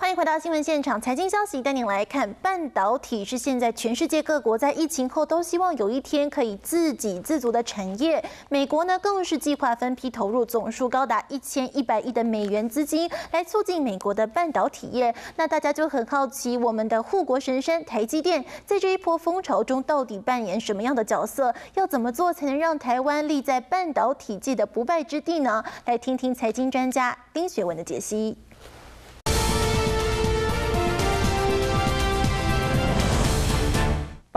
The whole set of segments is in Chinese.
欢迎回到新闻现场，财经消息带您来看，半导体是现在全世界各国在疫情后都希望有一天可以自给自足的产业。美国呢更是计划分批投入总数高达一千一百亿的美元资金，来促进美国的半导体业。那大家就很好奇，我们的护国神山台积电，在这一波风潮中到底扮演什么样的角色？要怎么做才能让台湾立在半导体界的不败之地呢？来听听财经专家丁学文的解析。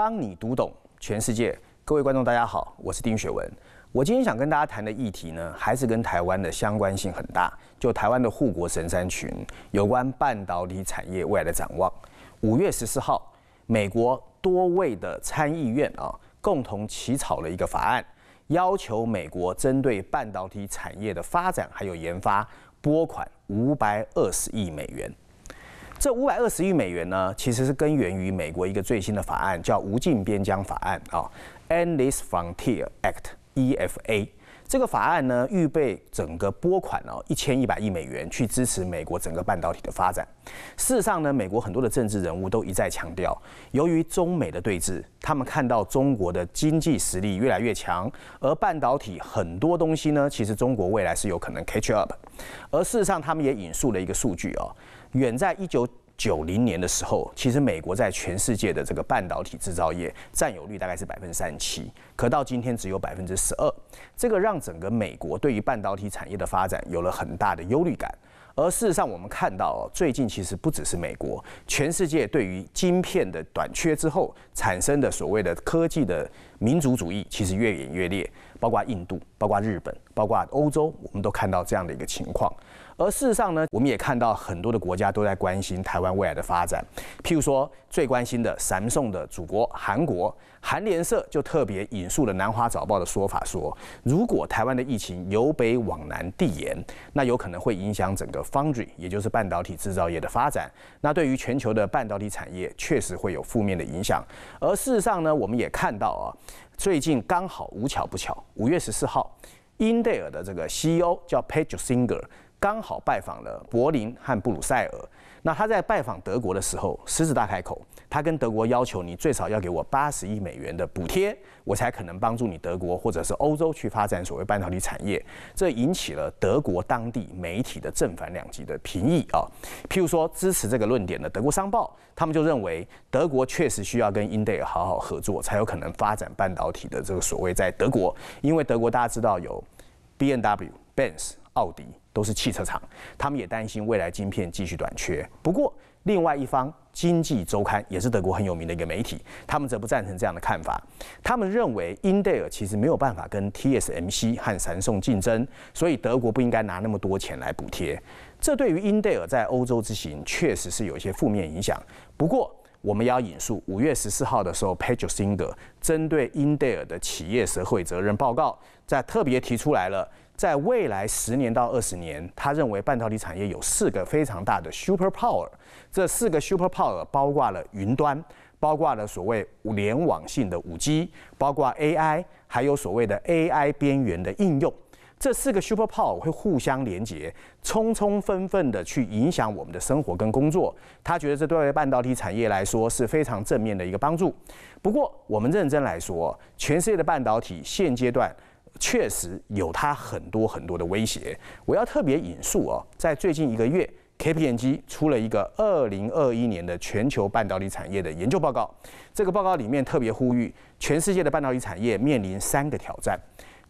帮你读懂全世界，各位观众，大家好，我是丁雪文。我今天想跟大家谈的议题呢，还是跟台湾的相关性很大，就台湾的护国神山群有关半导体产业未来的展望。五月十四号，美国多位的参议院啊，共同起草了一个法案，要求美国针对半导体产业的发展还有研发，拨款五百二十亿美元。这五百二十亿美元呢，其实是根源于美国一个最新的法案，叫《无尽边疆法案》啊，《Endless Frontier Act》（EFA）。这个法案呢，预备整个拨款哦一千一百亿美元去支持美国整个半导体的发展。事实上呢，美国很多的政治人物都一再强调，由于中美的对峙，他们看到中国的经济实力越来越强，而半导体很多东西呢，其实中国未来是有可能 catch up。而事实上，他们也引述了一个数据哦，远在一九。九零年的时候，其实美国在全世界的这个半导体制造业占有率大概是百分之三十七，可到今天只有百分之十二。这个让整个美国对于半导体产业的发展有了很大的忧虑感。而事实上，我们看到最近其实不只是美国，全世界对于晶片的短缺之后产生的所谓的科技的民族主义，其实越演越烈，包括印度、包括日本、包括欧洲，我们都看到这样的一个情况。而事实上呢，我们也看到很多的国家都在关心台湾未来的发展。譬如说，最关心的三宋的祖国韩国，韩联社就特别引述了《南华早报》的说法，说如果台湾的疫情由北往南递延，那有可能会影响整个 Foundry，也就是半导体制造业的发展。那对于全球的半导体产业，确实会有负面的影响。而事实上呢，我们也看到啊，最近刚好无巧不巧，五月十四号，英特尔的这个 CEO 叫 Pat g o s i n g e r 刚好拜访了柏林和布鲁塞尔。那他在拜访德国的时候，狮子大开口，他跟德国要求，你最少要给我八十亿美元的补贴，我才可能帮助你德国或者是欧洲去发展所谓半导体产业。这引起了德国当地媒体的正反两极的评议啊。譬如说支持这个论点的《德国商报》，他们就认为德国确实需要跟英特尔好好合作，才有可能发展半导体的这个所谓在德国，因为德国大家知道有 B N W、Benz、奥迪。都是汽车厂，他们也担心未来晶片继续短缺。不过，另外一方，《经济周刊》也是德国很有名的一个媒体，他们则不赞成这样的看法。他们认为，英特尔其实没有办法跟 TSMC 和闪送竞争，所以德国不应该拿那么多钱来补贴。这对于英特尔在欧洲之行确实是有一些负面影响。不过，我们要引述五月十四号的时候 p e t r o Singer 针对英特尔的企业社会责任报告，在特别提出来了。在未来十年到二十年，他认为半导体产业有四个非常大的 super power。这四个 super power 包括了云端，包括了所谓联网性的五 G，包括 AI，还有所谓的 AI 边缘的应用。这四个 super power 会互相连接，充充分分的去影响我们的生活跟工作。他觉得这对半导体产业来说是非常正面的一个帮助。不过，我们认真来说，全世界的半导体现阶段。确实有它很多很多的威胁。我要特别引述啊，在最近一个月，KPMG 出了一个二零二一年的全球半导体产业的研究报告。这个报告里面特别呼吁，全世界的半导体产业面临三个挑战。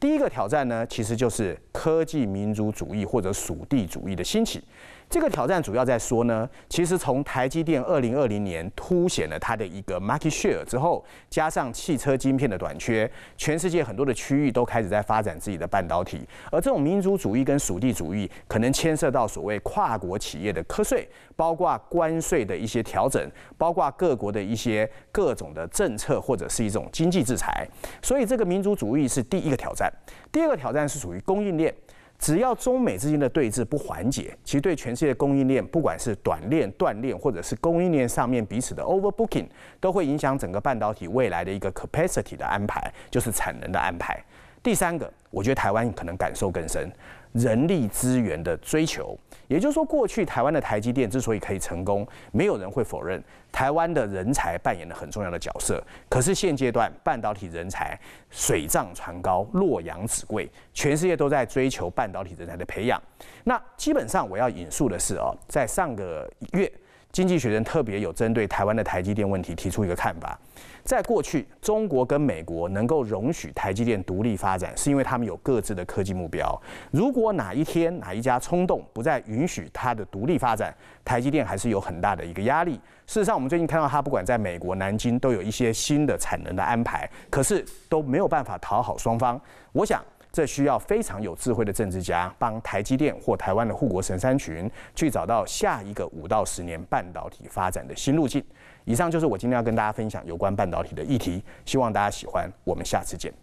第一个挑战呢，其实就是科技民族主义或者属地主义的兴起。这个挑战主要在说呢，其实从台积电二零二零年凸显了它的一个 market share 之后，加上汽车晶片的短缺，全世界很多的区域都开始在发展自己的半导体。而这种民族主义跟属地主义，可能牵涉到所谓跨国企业的课税，包括关税的一些调整，包括各国的一些各种的政策或者是一种经济制裁。所以这个民族主义是第一个挑战。第二个挑战是属于供应链，只要中美之间的对峙不缓解，其实对全世界供应链，不管是短链、断链，或者是供应链上面彼此的 overbooking，都会影响整个半导体未来的一个 capacity 的安排，就是产能的安排。第三个，我觉得台湾可能感受更深，人力资源的追求。也就是说，过去台湾的台积电之所以可以成功，没有人会否认台湾的人才扮演了很重要的角色。可是现阶段，半导体人才水涨船高，洛阳纸贵，全世界都在追求半导体人才的培养。那基本上我要引述的是，哦，在上个月。经济学人特别有针对台湾的台积电问题提出一个看法，在过去，中国跟美国能够容许台积电独立发展，是因为他们有各自的科技目标。如果哪一天哪一家冲动不再允许它的独立发展，台积电还是有很大的一个压力。事实上，我们最近看到它不管在美国、南京都有一些新的产能的安排，可是都没有办法讨好双方。我想。这需要非常有智慧的政治家帮台积电或台湾的护国神山群去找到下一个五到十年半导体发展的新路径。以上就是我今天要跟大家分享有关半导体的议题，希望大家喜欢。我们下次见。